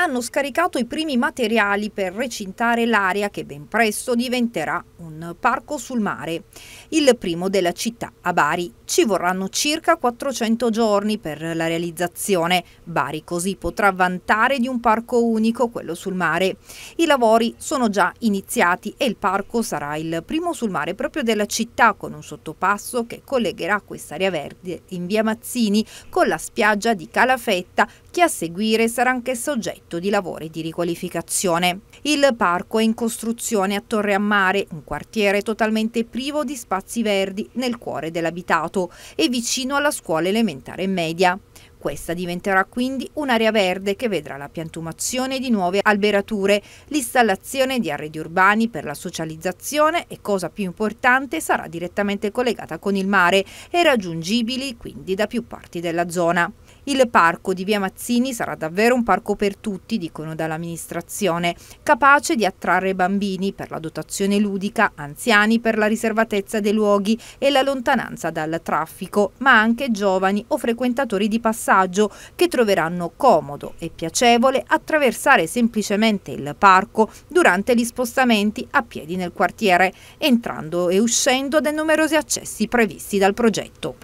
hanno scaricato i primi materiali per recintare l'area che ben presto diventerà un parco sul mare, il primo della città a Bari. Ci vorranno circa 400 giorni per la realizzazione. Bari così potrà vantare di un parco unico, quello sul mare. I lavori sono già iniziati e il parco sarà il primo sul mare proprio della città con un sottopasso che collegherà quest'area verde in via Mazzini con la spiaggia di Calafetta che a seguire sarà anche soggetto di lavori di riqualificazione. Il parco è in costruzione a Torre a Mare, un quartiere totalmente privo di spazi verdi nel cuore dell'abitato Prato e vicino alla scuola elementare e media. Questa diventerà quindi un'area verde che vedrà la piantumazione di nuove alberature, l'installazione di arredi urbani per la socializzazione e, cosa più importante, sarà direttamente collegata con il mare e raggiungibili quindi da più parti della zona. Il parco di Via Mazzini sarà davvero un parco per tutti, dicono dall'amministrazione, capace di attrarre bambini per la dotazione ludica, anziani per la riservatezza dei luoghi e la lontananza dal traffico, ma anche giovani o frequentatori di passaggio che troveranno comodo e piacevole attraversare semplicemente il parco durante gli spostamenti a piedi nel quartiere, entrando e uscendo dai numerosi accessi previsti dal progetto.